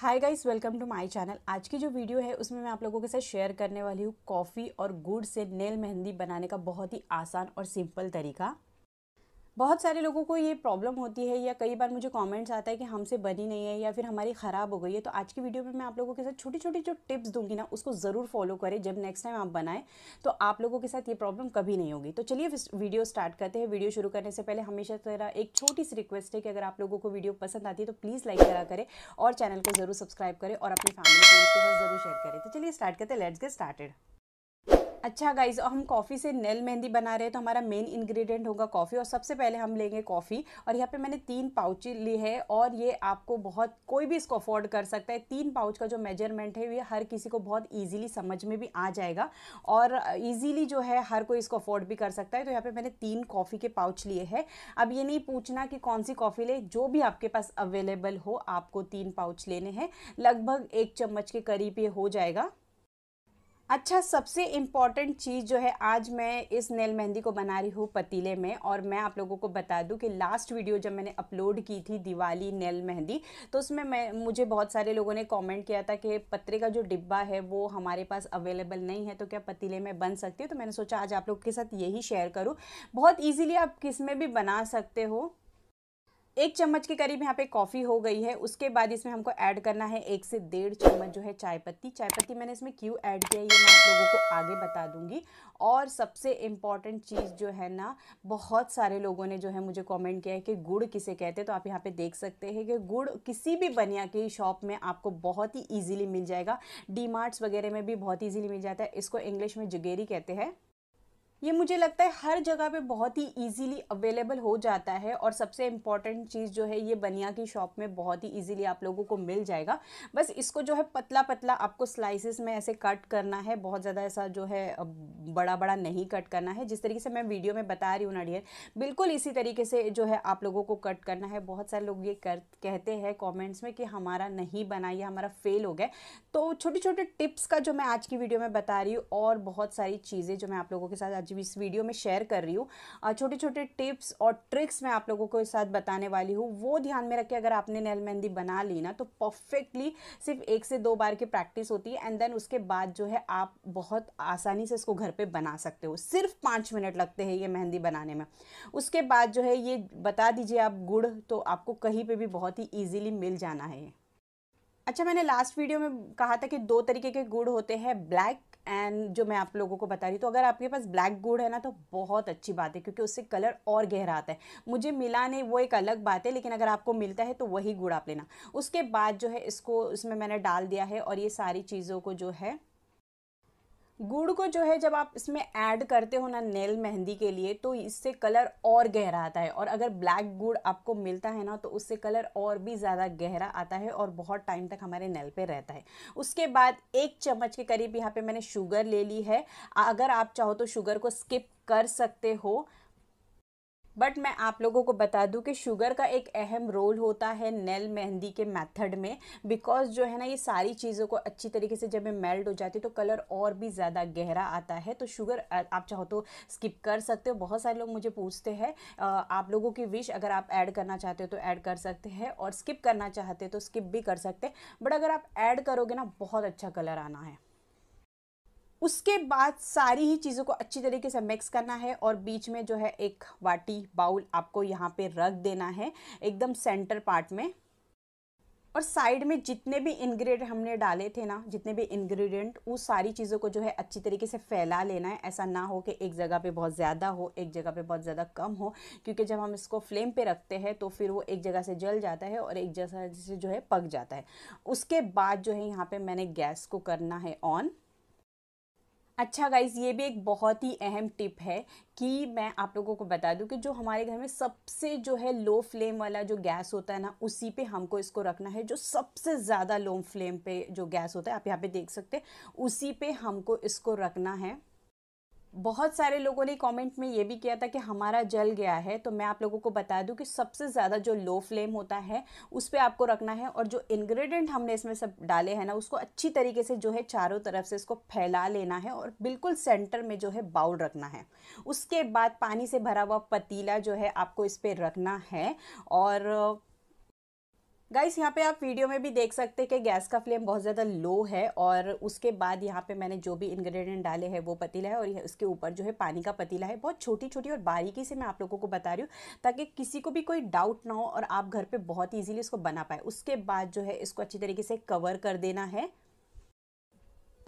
hi guys welcome to my channel आज की जो वीडियो है उसमें मैं आप लोगों के साथ शेयर करने वाली हूँ कॉफ़ी और गुड़ से नेल मेहंदी बनाने का बहुत ही आसान और सिंपल तरीका बहुत सारे लोगों को ये प्रॉब्लम होती है या कई बार मुझे कमेंट्स आता है कि हमसे बनी नहीं है या फिर हमारी ख़राब हो गई है तो आज की वीडियो में मैं आप लोगों के साथ छोटी छोटी जो टिप्स दूंगी ना उसको ज़रूर फॉलो करें जब नेक्स्ट टाइम आप बनाएं तो आप लोगों के साथ ये प्रॉब्लम कभी नहीं होगी तो चलिए वीडियो स्टार्ट करते हैं वीडियो शुरू करने से पहले हमेशा तरह एक छोटी सी रिक्वेस्ट है कि अगर आप लोगों को वीडियो पसंद आती है तो प्लीज़ लाइक करा करें और चैनल को ज़रूर सब्सक्राइब करें और अपनी फैमिली फ्रेंड्स के साथ ज़रूर शेयर करें तो चलिए स्टार्ट करते हैं लेट्स गेट स्टार्टेड अच्छा गाइज हम कॉफ़ी से नेल मेहंदी बना रहे हैं तो हमारा मेन इंग्रेडिएंट होगा कॉफ़ी और सबसे पहले हम लेंगे कॉफ़ी और यहाँ पे मैंने तीन पाउच ली है और ये आपको बहुत कोई भी इसको अफोर्ड कर सकता है तीन पाउच का जो मेजरमेंट है ये हर किसी को बहुत ईजिली समझ में भी आ जाएगा और ईजिली जो है हर कोई इसको अफोर्ड भी कर सकता है तो यहाँ पर मैंने तीन कॉफ़ी के पाउच लिए है अब ये नहीं पूछना कि कौन सी कॉफ़ी ले जो भी आपके पास अवेलेबल हो आपको तीन पाउच लेने हैं लगभग एक चम्मच के करीब ये हो जाएगा अच्छा सबसे इम्पॉर्टेंट चीज़ जो है आज मैं इस नेल मेहंदी को बना रही हूँ पतीले में और मैं आप लोगों को बता दूँ कि लास्ट वीडियो जब मैंने अपलोड की थी दिवाली नेल मेहंदी तो उसमें मैं मुझे बहुत सारे लोगों ने कमेंट किया था कि पत्रे का जो डिब्बा है वो हमारे पास अवेलेबल नहीं है तो क्या पतीले में बन सकती है तो मैंने सोचा आज आप लोग के साथ यही शेयर करूँ बहुत ईजिली आप किस में भी बना सकते हो एक चम्मच के करीब यहाँ पे कॉफ़ी हो गई है उसके बाद इसमें हमको ऐड करना है एक से डेढ़ चम्मच जो है चाय पत्ती चाय पत्ती मैंने इसमें क्यों ऐड किया ये मैं आप लोगों को आगे बता दूंगी और सबसे इम्पॉर्टेंट चीज़ जो है ना बहुत सारे लोगों ने जो है मुझे कमेंट किया है कि गुड़ किसे कहते हैं तो आप यहाँ पर देख सकते हैं कि गुड़ किसी भी बनिया की शॉप में आपको बहुत ही ईजिली मिल जाएगा डी वगैरह में भी बहुत ईजिली मिल जाता है इसको इंग्लिश में जुगेरी कहते हैं ये मुझे लगता है हर जगह पे बहुत ही इजीली अवेलेबल हो जाता है और सबसे इम्पॉर्टेंट चीज़ जो है ये बनिया की शॉप में बहुत ही इजीली आप लोगों को मिल जाएगा बस इसको जो है पतला पतला आपको स्लाइसिस में ऐसे कट करना है बहुत ज़्यादा ऐसा जो है बड़ा बड़ा नहीं कट करना है जिस तरीके से मैं वीडियो में बता रही हूँ ना बिल्कुल इसी तरीके से जो है आप लोगों को कट करना है बहुत सारे लोग ये कर कहते हैं कॉमेंट्स में कि हमारा नहीं बना या हमारा फेल हो गया तो छोटे छोटे टिप्स का जो मैं आज की वीडियो में बता रही हूँ और बहुत सारी चीज़ें जो मैं आप लोगों के साथ आज इस वीडियो में शेयर कर रही हूँ छोटे छोटे टिप्स और ट्रिक्स मैं आप लोगों को साथ बताने वाली हूँ वो ध्यान में रखें अगर आपने नैल मेहंदी बना ली ना तो परफेक्टली सिर्फ एक से दो बार की प्रैक्टिस होती है एंड देन उसके बाद जो है आप बहुत आसानी से इसको घर पर बना सकते हो सिर्फ पाँच मिनट लगते हैं ये मेहंदी बनाने में उसके बाद जो है ये बता दीजिए आप गुड़ तो आपको कहीं पर भी बहुत ही ईजिली मिल जाना है अच्छा मैंने लास्ट वीडियो में कहा था कि दो तरीके के गुड़ होते हैं ब्लैक एंड जो मैं आप लोगों को बता रही तो अगर आपके पास ब्लैक गुड़ है ना तो बहुत अच्छी बात है क्योंकि उससे कलर और गहरा आता है मुझे मिला नहीं वो एक अलग बात है लेकिन अगर आपको मिलता है तो वही गुड़ आप लेना उसके बाद जो है इसको इसमें मैंने डाल दिया है और ये सारी चीज़ों को जो है गुड़ को जो है जब आप इसमें ऐड करते हो ना नेल मेहंदी के लिए तो इससे कलर और गहरा आता है और अगर ब्लैक गुड़ आपको मिलता है ना तो उससे कलर और भी ज़्यादा गहरा आता है और बहुत टाइम तक हमारे नेल पे रहता है उसके बाद एक चम्मच के करीब यहाँ पे मैंने शुगर ले ली है अगर आप चाहो तो शुगर को स्किप कर सकते हो बट मैं आप लोगों को बता दूं कि शुगर का एक अहम रोल होता है नेल मेहंदी के मेथड में बिकॉज जो है ना ये सारी चीज़ों को अच्छी तरीके से जब ये मेल्ट हो जाती है तो कलर और भी ज़्यादा गहरा आता है तो शुगर आप चाहो तो स्किप कर सकते हो बहुत सारे लोग मुझे पूछते हैं आप लोगों की विश अगर आप ऐड करना चाहते हो तो ऐड कर सकते हैं और स्किप करना चाहते हो तो स्किप भी कर सकते हैं बट अगर आप ऐड करोगे ना बहुत अच्छा कलर आना है उसके बाद सारी ही चीज़ों को अच्छी तरीके से मिक्स करना है और बीच में जो है एक वाटी बाउल आपको यहाँ पे रख देना है एकदम सेंटर पार्ट में और साइड में जितने भी इंग्रेडिएंट हमने डाले थे ना जितने भी इंग्रेडिएंट उस सारी चीज़ों को जो है अच्छी तरीके से फैला लेना है ऐसा ना हो कि एक जगह पे बहुत ज़्यादा हो एक जगह पे बहुत ज़्यादा कम हो क्योंकि जब हम इसको फ्लेम पे रखते हैं तो फिर वो एक जगह से जल जाता है और एक जगह से जो है पक जाता है उसके बाद जो है यहाँ पर मैंने गैस को करना है ऑन अच्छा गाइज ये भी एक बहुत ही अहम टिप है कि मैं आप लोगों को बता दूं कि जो हमारे घर में सबसे जो है लो फ्लेम वाला जो गैस होता है ना उसी पे हमको इसको रखना है जो सबसे ज़्यादा लो फ्लेम पे जो गैस होता है आप यहाँ पे देख सकते हैं उसी पे हमको इसको रखना है बहुत सारे लोगों ने कमेंट में ये भी किया था कि हमारा जल गया है तो मैं आप लोगों को बता दूं कि सबसे ज़्यादा जो लो फ्लेम होता है उस पर आपको रखना है और जो इंग्रेडिएंट हमने इसमें सब डाले हैं ना उसको अच्छी तरीके से जो है चारों तरफ से इसको फैला लेना है और बिल्कुल सेंटर में जो है बाउल रखना है उसके बाद पानी से भरा हुआ पतीला जो है आपको इस पर रखना है और गाइस यहाँ पे आप वीडियो में भी देख सकते हैं कि गैस का फ्लेम बहुत ज़्यादा लो है और उसके बाद यहाँ पे मैंने जो भी इंग्रेडिएंट डाले हैं वो पतीला है और उसके ऊपर जो है पानी का पतीला है बहुत छोटी छोटी और बारीकी से मैं आप लोगों को बता रही हूँ ताकि किसी को भी कोई डाउट ना हो और आप घर पर बहुत ईजिली इसको बना पाए उसके बाद जो है इसको अच्छी तरीके से कवर कर देना है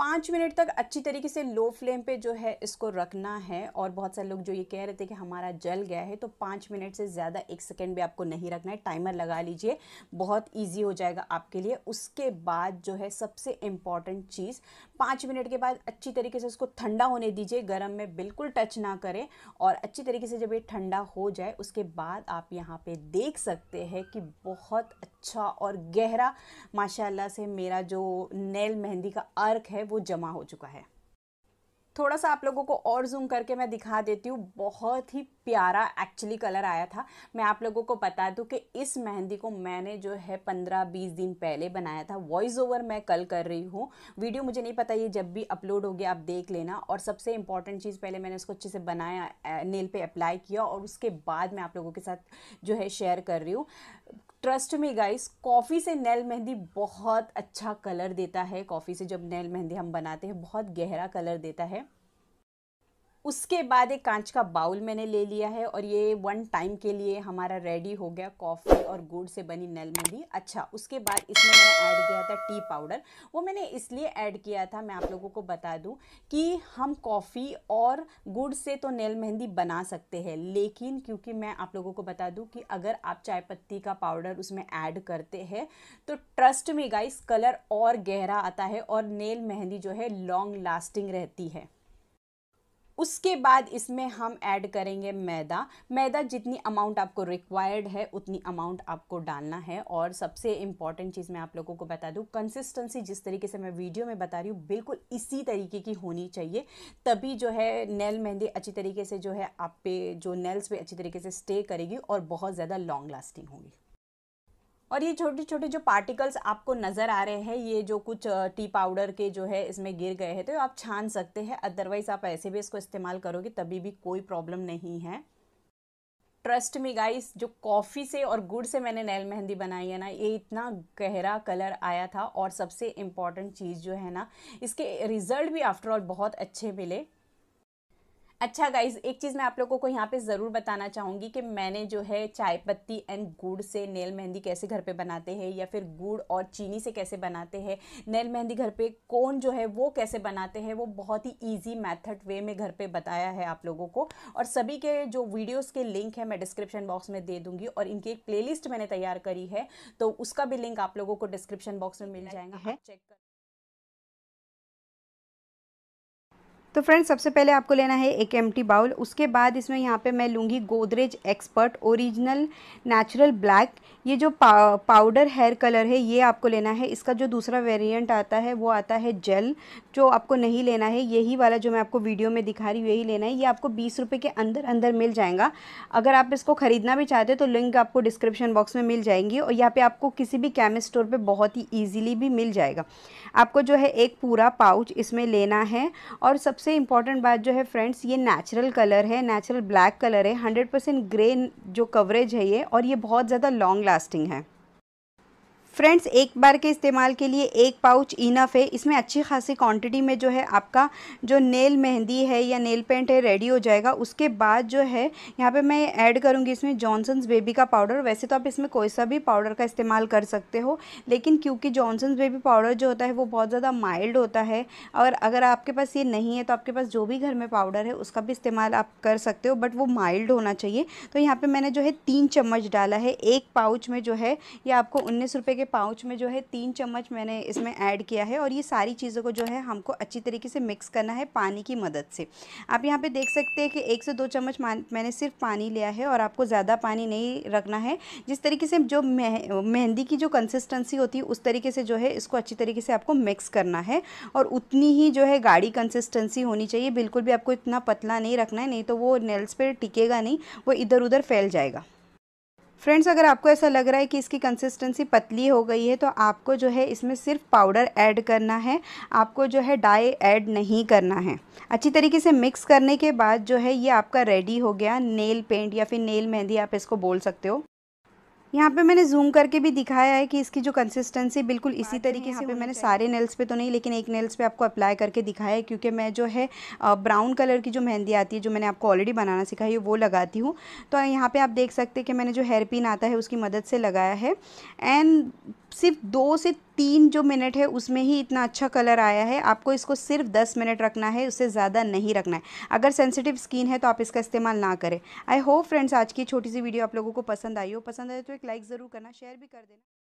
पाँच मिनट तक अच्छी तरीके से लो फ्लेम पे जो है इसको रखना है और बहुत सारे लोग जो ये कह रहे थे कि हमारा जल गया है तो पाँच मिनट से ज़्यादा एक सेकेंड भी आपको नहीं रखना है टाइमर लगा लीजिए बहुत ईजी हो जाएगा आपके लिए उसके बाद जो है सबसे इम्पॉर्टेंट चीज़ पाँच मिनट के बाद अच्छी तरीके से उसको ठंडा होने दीजिए गर्म में बिल्कुल टच ना करें और अच्छी तरीके से जब ये ठंडा हो जाए उसके बाद आप यहाँ पर देख सकते हैं कि बहुत अच्छा और गहरा माशाल्लाह से मेरा जो नेल मेहंदी का अर्क है वो जमा हो चुका है थोड़ा सा आप लोगों को और जूम करके मैं दिखा देती हूँ बहुत ही प्यारा एक्चुअली कलर आया था मैं आप लोगों को बता दूँ कि इस मेहंदी को मैंने जो है पंद्रह बीस दिन पहले बनाया था वॉइस ओवर मैं कल कर रही हूँ वीडियो मुझे नहीं पता ये जब भी अपलोड होगी आप देख लेना और सबसे इंपॉर्टेंट चीज़ पहले मैंने उसको अच्छे से बनाया नेल पर अप्लाई किया और उसके बाद मैं आप लोगों के साथ जो है शेयर कर रही हूँ ट्रस्ट में गाइस कॉफ़ी से नैल मेहंदी बहुत अच्छा कलर देता है कॉफ़ी से जब नैल मेहंदी हम बनाते हैं बहुत गहरा कलर देता है उसके बाद एक कांच का बाउल मैंने ले लिया है और ये वन टाइम के लिए हमारा रेडी हो गया कॉफ़ी और गुड़ से बनी नल मेहंदी अच्छा उसके बाद इसमें मैंने ऐड किया था टी पाउडर वो मैंने इसलिए ऐड किया था मैं आप लोगों को बता दूं कि हम कॉफ़ी और गुड़ से तो नल मेहंदी बना सकते हैं लेकिन क्योंकि मैं आप लोगों को बता दूँ कि अगर आप चाय पत्ती का पाउडर उसमें ऐड करते हैं तो ट्रस्ट में गाइस कलर और गहरा आता है और नल मेहंदी जो है लॉन्ग लास्टिंग रहती है उसके बाद इसमें हम ऐड करेंगे मैदा मैदा जितनी अमाउंट आपको रिक्वायर्ड है उतनी अमाउंट आपको डालना है और सबसे इम्पॉर्टेंट चीज़ मैं आप लोगों को बता दूँ कंसिस्टेंसी जिस तरीके से मैं वीडियो में बता रही हूँ बिल्कुल इसी तरीके की होनी चाहिए तभी जो है नेल मेहंदी अच्छी तरीके से जो है आप पे जो नेल्स पे अच्छी तरीके से स्टे करेगी और बहुत ज़्यादा लॉन्ग लास्टिंग होगी और ये छोटे छोटे जो पार्टिकल्स आपको नज़र आ रहे हैं ये जो कुछ टी पाउडर के जो है इसमें गिर गए हैं तो आप छान सकते हैं अदरवाइज़ आप ऐसे भी इसको इस्तेमाल करोगे तभी भी कोई प्रॉब्लम नहीं है ट्रस्ट मी गाइस जो कॉफ़ी से और गुड़ से मैंने नैल मेहंदी बनाई है ना ये इतना गहरा कलर आया था और सबसे इम्पॉर्टेंट चीज़ जो है ना इसके रिज़ल्ट भी आफ्टरऑल बहुत अच्छे मिले अच्छा गाइज एक चीज़ मैं आप लोगों को यहाँ पे ज़रूर बताना चाहूँगी कि मैंने जो है चाय पत्ती एंड गुड़ से नेल मेहंदी कैसे घर पे बनाते हैं या फिर गुड़ और चीनी से कैसे बनाते हैं नेल मेहंदी घर पे कौन जो है वो कैसे बनाते हैं वो बहुत ही इजी मेथड वे में घर पे बताया है आप लोगों को और सभी के जो वीडियोज़ के लिंक है मैं डिस्क्रिप्शन बॉक्स में दे दूँगी और इनकी एक प्ले मैंने तैयार करी है तो उसका भी लिंक आप लोगों को डिस्क्रिप्शन बॉक्स में मिल जाएगा चेक कर तो फ्रेंड्स सबसे पहले आपको लेना है एक एम्प्टी बाउल उसके बाद इसमें यहाँ पे मैं लूँगी Godrej expert original natural black ये जो पा, पाउडर हेयर कलर है ये आपको लेना है इसका जो दूसरा वेरिएंट आता है वो आता है जेल जो आपको नहीं लेना है यही वाला जो मैं आपको वीडियो में दिखा रही हूँ यही लेना है ये आपको बीस रुपये के अंदर अंदर मिल जाएगा अगर आप इसको ख़रीदना भी चाहते हो तो लिंक आपको डिस्क्रिप्शन बॉक्स में मिल जाएंगी और यहाँ पर आपको किसी भी केमिस्ट स्टोर पर बहुत ही ईजिली भी मिल जाएगा आपको जो है एक पूरा पाउच इसमें लेना है और सबसे इम्पॉर्टेंट बात जो है फ्रेंड्स ये नेचुरल कलर है नेचुरल ब्लैक कलर है हंड्रेड ग्रे जो कवरेज है ये और ये बहुत ज़्यादा लॉन्ग लास्टिंग है फ्रेंड्स एक बार के इस्तेमाल के लिए एक पाउच इनफ है इसमें अच्छी खासी क्वांटिटी में जो है आपका जो नेल मेहंदी है या नेल पेंट है रेडी हो जाएगा उसके बाद जो है यहाँ पे मैं ऐड करूँगी इसमें जॉनसन्स बेबी का पाउडर वैसे तो आप इसमें कोई सा भी पाउडर का इस्तेमाल कर सकते हो लेकिन क्योंकि जॉनसन्स बेबी पाउडर जो होता है वो बहुत ज़्यादा माइल्ड होता है और अगर आपके पास ये नहीं है तो आपके पास जो भी घर में पाउडर है उसका भी इस्तेमाल आप कर सकते हो बट वो माइल्ड होना चाहिए तो यहाँ पर मैंने जो है तीन चम्मच डाला है एक पाउच में जो है ये आपको उन्नीस रुपये के पाउच में जो है तीन चम्मच मैंने इसमें ऐड किया है और ये सारी चीज़ों को जो है हमको अच्छी तरीके से मिक्स करना है पानी की मदद से आप यहाँ पे देख सकते हैं कि एक से दो चम्मच मैंने सिर्फ पानी लिया है और आपको ज़्यादा पानी नहीं रखना है जिस तरीके से जो मेहंदी की जो कंसिस्टेंसी होती है उस तरीके से जो है इसको अच्छी तरीके से आपको मिक्स करना है और उतनी ही जो है गाढ़ी कंसिस्टेंसी होनी चाहिए बिल्कुल भी आपको इतना पतला नहीं रखना है नहीं तो वो नेल्स पर टिकेगा नहीं वो इधर उधर फैल जाएगा फ्रेंड्स अगर आपको ऐसा लग रहा है कि इसकी कंसिस्टेंसी पतली हो गई है तो आपको जो है इसमें सिर्फ पाउडर ऐड करना है आपको जो है डाई ऐड नहीं करना है अच्छी तरीके से मिक्स करने के बाद जो है ये आपका रेडी हो गया नेल पेंट या फिर नेल मेहंदी आप इसको बोल सकते हो यहाँ पे मैंने जूम करके भी दिखाया है कि इसकी जो कंसिस्टेंसी बिल्कुल इसी तरीके से पे मैंने सारे नेल्स पे तो नहीं लेकिन एक नेल्स पे आपको अप्लाई करके दिखाया है क्योंकि मैं जो है ब्राउन कलर की जो मेहंदी आती है जो मैंने आपको ऑलरेडी बनाना सिखाई है वो लगाती हूँ तो यहाँ पर आप देख सकते हैं कि मैंने जो हेयर पिन आता है उसकी मदद से लगाया है एंड सिर्फ दो से तीन जो मिनट है उसमें ही इतना अच्छा कलर आया है आपको इसको सिर्फ दस मिनट रखना है उससे ज़्यादा नहीं रखना है अगर सेंसिटिव स्किन है तो आप इसका इस्तेमाल ना करें आई होप फ्रेंड्स आज की छोटी सी वीडियो आप लोगों को पसंद आई हो पसंद आए तो एक लाइक ज़रूर करना शेयर भी कर देना